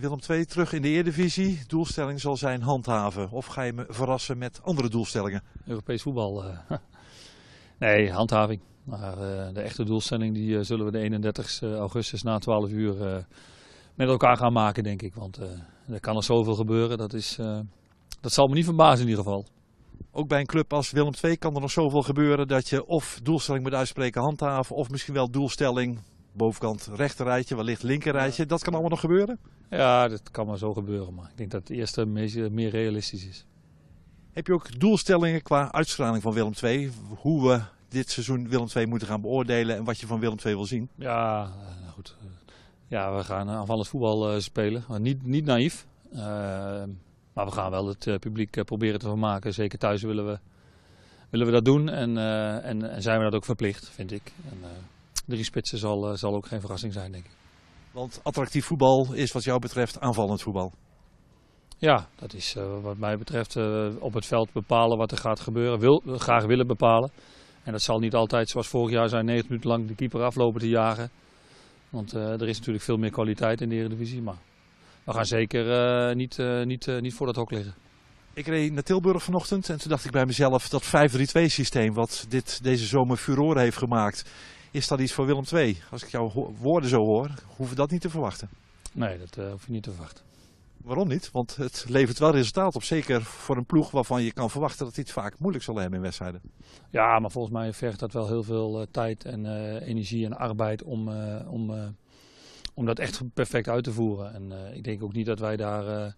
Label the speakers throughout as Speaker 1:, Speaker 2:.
Speaker 1: Willem II terug in de Eredivisie. Doelstelling zal zijn handhaven. Of ga je me verrassen met andere doelstellingen? Europees voetbal. Eh,
Speaker 2: nee, handhaving. Maar eh, de echte doelstelling die, eh, zullen we de 31 augustus na 12 uur met elkaar gaan maken,
Speaker 1: denk ik. Want er kan er zoveel gebeuren. Dat, is, dat zal me niet verbazen in ieder geval. Ook bij een club als Willem II kan er nog zoveel gebeuren dat je of doelstelling moet uitspreken handhaven of misschien wel doelstelling bovenkant rechterrijtje, wellicht linkerrijtje. Dat kan allemaal nog gebeuren? Ja, dat kan maar zo gebeuren. Maar ik denk dat het eerste meer, eh, meer realistisch is. Heb je ook doelstellingen qua uitstraling van Willem II? Hoe we dit seizoen Willem II moeten gaan beoordelen en wat je van Willem II wil zien?
Speaker 2: Ja, eh, goed. Eh,
Speaker 1: ja, we gaan aanvallend voetbal
Speaker 2: spelen. Maar niet, niet naïef. maar we gaan wel het publiek proberen te vermaken. Zeker thuis willen we, willen we dat doen. En, en, zijn we dat ook verplicht, vind ik. En,
Speaker 1: drie spitsen zal, eh, zal ook geen verrassing zijn, denk ik. Want attractief voetbal is wat jou betreft aanvallend voetbal.
Speaker 2: Ja, dat is eh, wat mij betreft eh, op het veld bepalen wat er gaat gebeuren. Wil, graag willen bepalen. En dat zal niet altijd zoals vorig jaar zijn, 90 minuten lang de keeper aflopen te jagen. Want er is natuurlijk veel meer kwaliteit in de Eredivisie. Maar we gaan zeker niet, niet, niet voor dat hok liggen.
Speaker 1: Ik reed naar Tilburg vanochtend en toen dacht ik bij mezelf dat 5-3-2 systeem wat dit, deze zomer furore heeft gemaakt is dat iets voor Willem II? Als ik jouw woorden zo hoor, hoeven we dat niet te verwachten. Nee, dat eh, hoef je niet te verwachten. Waarom niet? Want het levert wel resultaat op. Zeker voor een ploeg waarvan je kan verwachten dat die het vaak moeilijk zal hebben in wedstrijden.
Speaker 2: Ja, maar volgens mij vergt dat wel heel veel eh, tijd en eh, energie en arbeid om, om, om dat echt perfect uit te voeren. En ik denk ook niet dat wij daar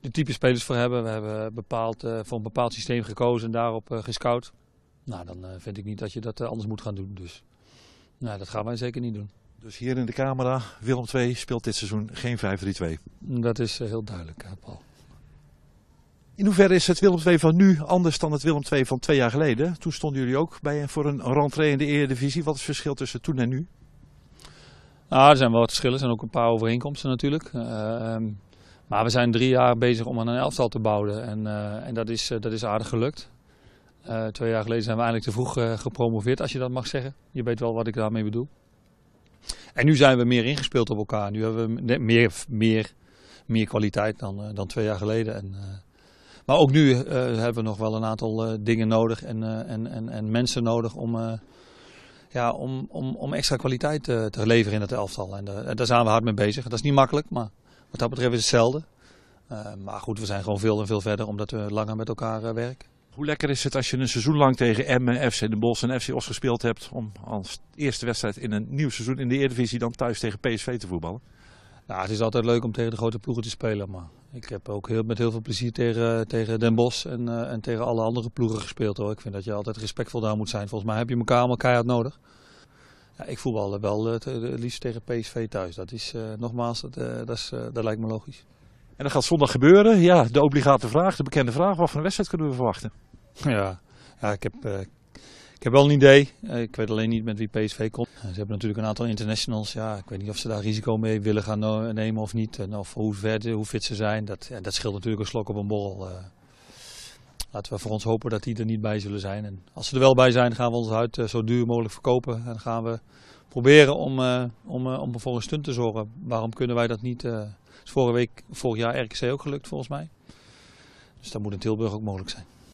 Speaker 2: de type spelers voor hebben. We hebben bepaald, voor een bepaald systeem gekozen en daarop gescout. Nou, dan vind ik niet dat je dat anders moet gaan doen. Dus.
Speaker 1: Nou, dat gaan wij zeker niet doen. Dus hier in de camera, Willem II speelt dit seizoen geen 5-3-2. Dat is eh, heel duidelijk, Paul. In hoeverre is het Willem II van nu anders dan het Willem II van twee jaar geleden? Toen stonden jullie ook bij, voor een rentree in de Eredivisie. Wat is het verschil tussen toen en nu?
Speaker 2: Nou, er zijn wel wat verschillen. Er zijn ook een paar overeenkomsten natuurlijk. Eh, ehm, maar we zijn drie jaar bezig om aan een elftal te bouwen. En, eh, en dat, is, dat is aardig gelukt. Eh, twee jaar geleden zijn we eigenlijk te vroeg eh, gepromoveerd, als je dat mag zeggen. Je weet wel wat ik daarmee bedoel. En nu zijn we meer ingespeeld op elkaar. Nu hebben we meer, meer, meer kwaliteit dan, eh, dan twee jaar geleden. En, maar ook nu hebben we nog wel een aantal dingen nodig en, en, en, en, mensen nodig om ja, om, om, om extra kwaliteit te, te leveren in het elftal. En daar zijn we hard mee bezig. Dat is niet makkelijk, maar wat dat betreft is het hetzelfde. maar goed, we zijn gewoon veel en veel verder omdat we langer met elkaar werken.
Speaker 1: Hoe lekker is het als je een seizoen lang tegen Emmen, FC Den Bosch en FC Os gespeeld hebt... om als eerste wedstrijd in een nieuw seizoen in de Eredivisie dan thuis tegen PSV te voetballen? Nou, het is altijd leuk
Speaker 2: om tegen de grote ploegen te spelen. Maar ik heb ook heel, met heel veel plezier tegen, tegen Den Bosch en, eh, en tegen alle andere ploegen gespeeld. Hoor. Ik vind dat je altijd respectvol daar moet zijn. Volgens mij heb je elkaar allemaal keihard nodig. Ja, ik voetbal wel het eh, liefst tegen PSV thuis. Dat is eh, nogmaals, dat, dat, is,
Speaker 1: dat lijkt me logisch. En dat gaat zondag gebeuren. Ja, de obligate vraag, de bekende vraag. Wat voor een wedstrijd kunnen we verwachten? Ja, ja ik, heb, eh, ik heb wel een idee. Eh, ik weet alleen niet met wie
Speaker 2: PSV komt. Eh, ze hebben natuurlijk een aantal internationals. Ja, ik weet niet of ze daar risico mee willen gaan nemen of niet. En of hoe, ver, hoe fit ze zijn. Dat, ja, dat scheelt natuurlijk een slok op een borrel. Laten we voor ons hopen dat die er niet bij zullen zijn. En als ze er wel bij zijn, gaan we ons huid zo duur mogelijk verkopen. En gaan we proberen om, om, om voor een stunt te zorgen. Waarom kunnen wij dat niet is dus vorige week, vorig jaar RKC ook gelukt volgens mij. Dus dat moet in Tilburg ook mogelijk zijn.